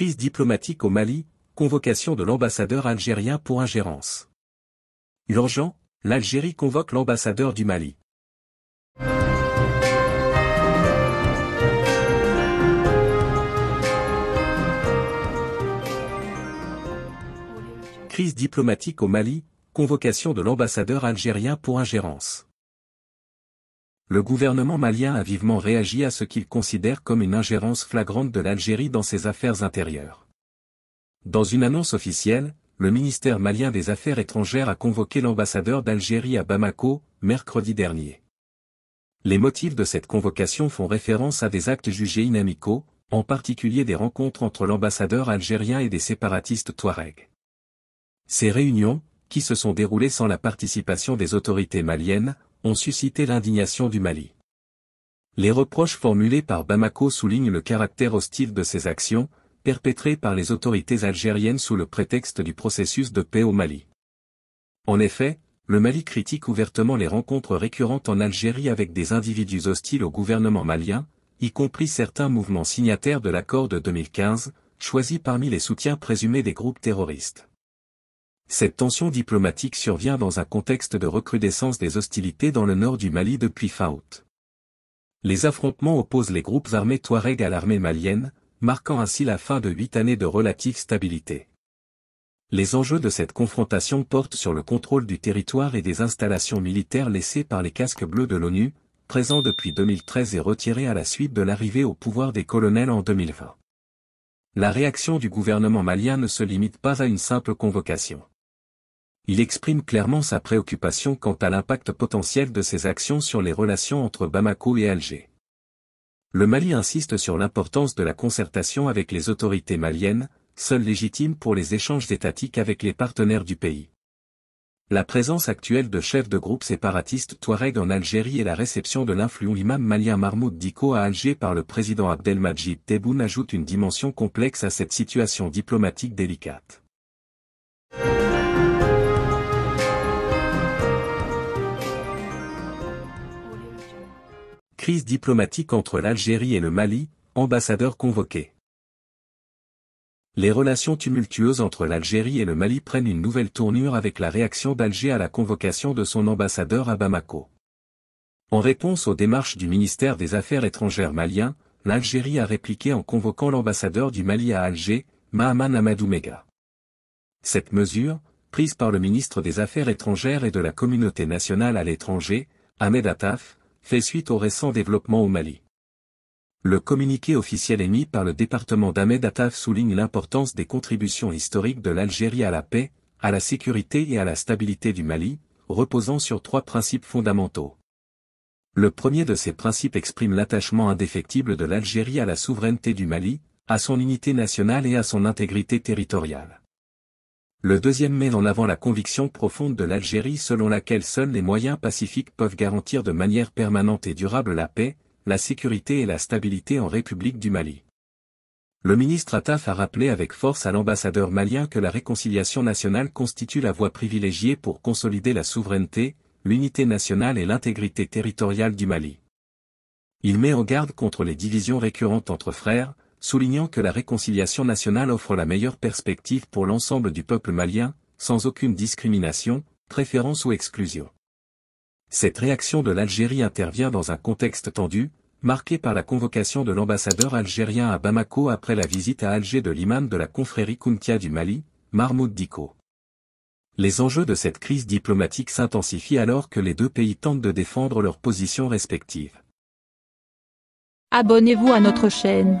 Crise diplomatique au Mali, convocation de l'ambassadeur algérien pour ingérence. Urgent, l'Algérie convoque l'ambassadeur du Mali. Crise diplomatique au Mali, convocation de l'ambassadeur algérien pour ingérence le gouvernement malien a vivement réagi à ce qu'il considère comme une ingérence flagrante de l'Algérie dans ses affaires intérieures. Dans une annonce officielle, le ministère malien des Affaires étrangères a convoqué l'ambassadeur d'Algérie à Bamako, mercredi dernier. Les motifs de cette convocation font référence à des actes jugés inamicaux, en particulier des rencontres entre l'ambassadeur algérien et des séparatistes Touareg. Ces réunions, qui se sont déroulées sans la participation des autorités maliennes, ont suscité l'indignation du Mali. Les reproches formulés par Bamako soulignent le caractère hostile de ces actions, perpétrées par les autorités algériennes sous le prétexte du processus de paix au Mali. En effet, le Mali critique ouvertement les rencontres récurrentes en Algérie avec des individus hostiles au gouvernement malien, y compris certains mouvements signataires de l'accord de 2015, choisis parmi les soutiens présumés des groupes terroristes. Cette tension diplomatique survient dans un contexte de recrudescence des hostilités dans le nord du Mali depuis fin août. Les affrontements opposent les groupes armés Touareg à l'armée malienne, marquant ainsi la fin de huit années de relative stabilité. Les enjeux de cette confrontation portent sur le contrôle du territoire et des installations militaires laissées par les casques bleus de l'ONU, présents depuis 2013 et retirés à la suite de l'arrivée au pouvoir des colonels en 2020. La réaction du gouvernement malien ne se limite pas à une simple convocation il exprime clairement sa préoccupation quant à l'impact potentiel de ses actions sur les relations entre Bamako et Alger. Le Mali insiste sur l'importance de la concertation avec les autorités maliennes, seule légitime pour les échanges étatiques avec les partenaires du pays. La présence actuelle de chefs de groupes séparatistes Touareg en Algérie et la réception de l'influent imam malien Mahmoud Diko à Alger par le président Abdelmajid Tebboune ajoute une dimension complexe à cette situation diplomatique délicate. diplomatique entre l'Algérie et le Mali, ambassadeur convoqué. Les relations tumultueuses entre l'Algérie et le Mali prennent une nouvelle tournure avec la réaction d'Alger à la convocation de son ambassadeur à Bamako. En réponse aux démarches du ministère des Affaires étrangères malien, l'Algérie a répliqué en convoquant l'ambassadeur du Mali à Alger, Mahaman Amadou Mega. Cette mesure, prise par le ministre des Affaires étrangères et de la Communauté nationale à l'étranger, Ahmed Ataf, fait suite au récent développement au Mali. Le communiqué officiel émis par le département d'Ahmed souligne l'importance des contributions historiques de l'Algérie à la paix, à la sécurité et à la stabilité du Mali, reposant sur trois principes fondamentaux. Le premier de ces principes exprime l'attachement indéfectible de l'Algérie à la souveraineté du Mali, à son unité nationale et à son intégrité territoriale. Le deuxième met en avant la conviction profonde de l'Algérie selon laquelle seuls les moyens pacifiques peuvent garantir de manière permanente et durable la paix, la sécurité et la stabilité en République du Mali. Le ministre Attaf a rappelé avec force à l'ambassadeur malien que la réconciliation nationale constitue la voie privilégiée pour consolider la souveraineté, l'unité nationale et l'intégrité territoriale du Mali. Il met en garde contre les divisions récurrentes entre frères, soulignant que la réconciliation nationale offre la meilleure perspective pour l'ensemble du peuple malien, sans aucune discrimination, préférence ou exclusion. Cette réaction de l'Algérie intervient dans un contexte tendu, marqué par la convocation de l'ambassadeur algérien à Bamako après la visite à Alger de l'imam de la confrérie Kuntia du Mali, Mahmoud Diko. Les enjeux de cette crise diplomatique s'intensifient alors que les deux pays tentent de défendre leurs positions respectives. Abonnez-vous à notre chaîne.